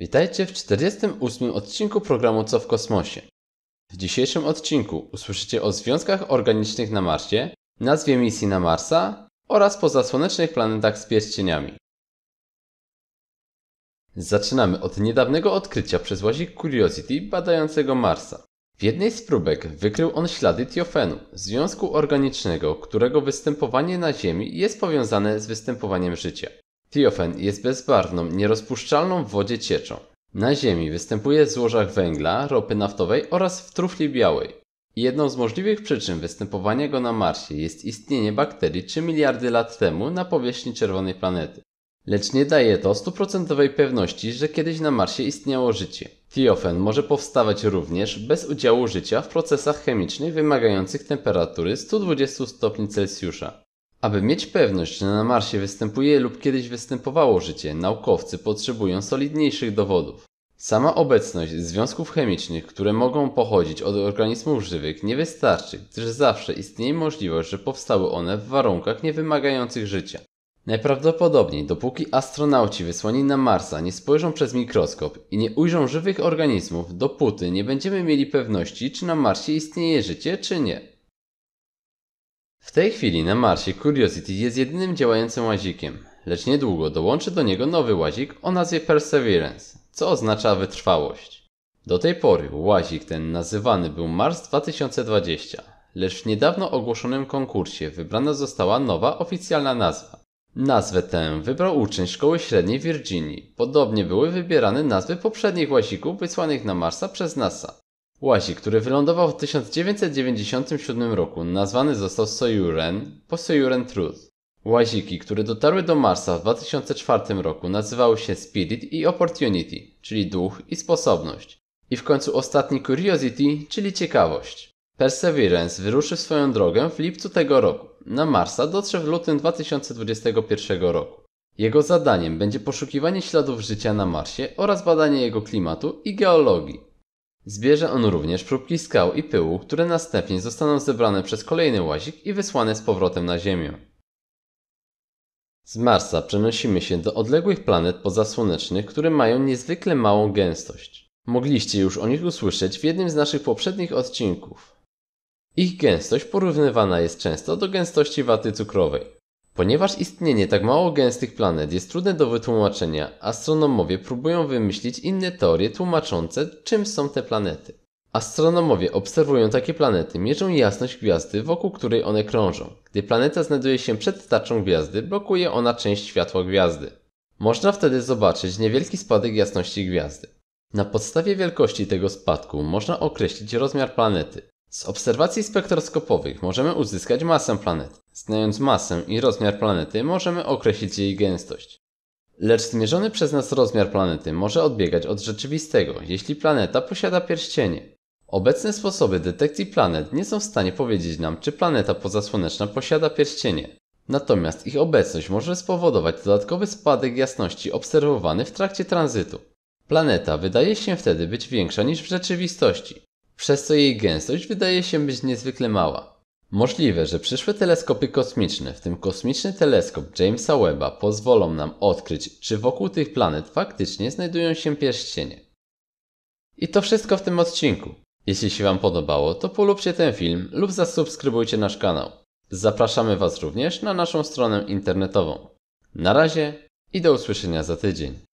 Witajcie w 48 odcinku programu Co w kosmosie. W dzisiejszym odcinku usłyszycie o związkach organicznych na Marsie, nazwie misji na Marsa oraz pozasłonecznych planetach z pierścieniami. Zaczynamy od niedawnego odkrycia przez łazik Curiosity badającego Marsa. W jednej z próbek wykrył on ślady tiofenu, związku organicznego, którego występowanie na Ziemi jest powiązane z występowaniem życia. Tiofen jest bezbarwną, nierozpuszczalną w wodzie cieczą. Na Ziemi występuje w złożach węgla, ropy naftowej oraz w trufli białej. Jedną z możliwych przyczyn występowania go na Marsie jest istnienie bakterii 3 miliardy lat temu na powierzchni czerwonej planety. Lecz nie daje to stuprocentowej pewności, że kiedyś na Marsie istniało życie. Tiofen może powstawać również bez udziału życia w procesach chemicznych wymagających temperatury 120 stopni Celsjusza. Aby mieć pewność, że na Marsie występuje lub kiedyś występowało życie, naukowcy potrzebują solidniejszych dowodów. Sama obecność związków chemicznych, które mogą pochodzić od organizmów żywych, nie wystarczy, gdyż zawsze istnieje możliwość, że powstały one w warunkach niewymagających życia. Najprawdopodobniej, dopóki astronauci wysłani na Marsa nie spojrzą przez mikroskop i nie ujrzą żywych organizmów, dopóty nie będziemy mieli pewności, czy na Marsie istnieje życie, czy nie. W tej chwili na Marsie Curiosity jest jedynym działającym łazikiem, lecz niedługo dołączy do niego nowy łazik o nazwie Perseverance, co oznacza wytrwałość. Do tej pory łazik ten nazywany był Mars 2020, lecz w niedawno ogłoszonym konkursie wybrana została nowa oficjalna nazwa. Nazwę tę wybrał uczeń szkoły średniej w Virginii. Podobnie były wybierane nazwy poprzednich łazików wysłanych na Marsa przez NASA. Łazik, który wylądował w 1997 roku, nazwany został Sojuren po Sojuren Truth. Łaziki, które dotarły do Marsa w 2004 roku, nazywały się Spirit i Opportunity, czyli duch i sposobność. I w końcu ostatni Curiosity, czyli ciekawość. Perseverance wyruszy swoją drogę w lipcu tego roku. Na Marsa dotrze w lutym 2021 roku. Jego zadaniem będzie poszukiwanie śladów życia na Marsie oraz badanie jego klimatu i geologii. Zbierze on również próbki skał i pyłu, które następnie zostaną zebrane przez kolejny łazik i wysłane z powrotem na Ziemię. Z Marsa przenosimy się do odległych planet pozasłonecznych, które mają niezwykle małą gęstość. Mogliście już o nich usłyszeć w jednym z naszych poprzednich odcinków. Ich gęstość porównywana jest często do gęstości waty cukrowej. Ponieważ istnienie tak mało gęstych planet jest trudne do wytłumaczenia, astronomowie próbują wymyślić inne teorie tłumaczące, czym są te planety. Astronomowie obserwują takie planety, mierzą jasność gwiazdy, wokół której one krążą. Gdy planeta znajduje się przed tarczą gwiazdy, blokuje ona część światła gwiazdy. Można wtedy zobaczyć niewielki spadek jasności gwiazdy. Na podstawie wielkości tego spadku można określić rozmiar planety. Z obserwacji spektroskopowych możemy uzyskać masę planet. Znając masę i rozmiar planety, możemy określić jej gęstość. Lecz zmierzony przez nas rozmiar planety może odbiegać od rzeczywistego, jeśli planeta posiada pierścienie. Obecne sposoby detekcji planet nie są w stanie powiedzieć nam, czy planeta pozasłoneczna posiada pierścienie. Natomiast ich obecność może spowodować dodatkowy spadek jasności obserwowany w trakcie tranzytu. Planeta wydaje się wtedy być większa niż w rzeczywistości przez co jej gęstość wydaje się być niezwykle mała. Możliwe, że przyszłe teleskopy kosmiczne, w tym kosmiczny teleskop Jamesa Webba, pozwolą nam odkryć, czy wokół tych planet faktycznie znajdują się pierścienie. I to wszystko w tym odcinku. Jeśli się Wam podobało, to polubcie ten film lub zasubskrybujcie nasz kanał. Zapraszamy Was również na naszą stronę internetową. Na razie i do usłyszenia za tydzień.